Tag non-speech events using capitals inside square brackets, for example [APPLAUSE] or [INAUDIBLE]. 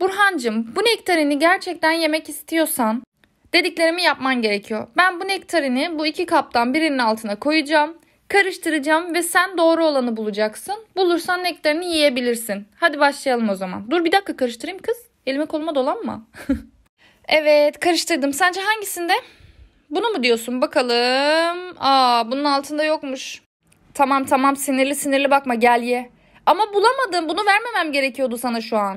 Burhancım bu nektarini gerçekten yemek istiyorsan dediklerimi yapman gerekiyor. Ben bu nektarini bu iki kaptan birinin altına koyacağım. Karıştıracağım ve sen doğru olanı bulacaksın. Bulursan nektarini yiyebilirsin. Hadi başlayalım o zaman. Dur bir dakika karıştırayım kız. Elime koluma dolanma. [LAUGHS] evet karıştırdım. Sence hangisinde? Bunu mu diyorsun bakalım? Aa bunun altında yokmuş. Tamam tamam sinirli sinirli bakma gel ye. Ama bulamadım. Bunu vermemem gerekiyordu sana şu an.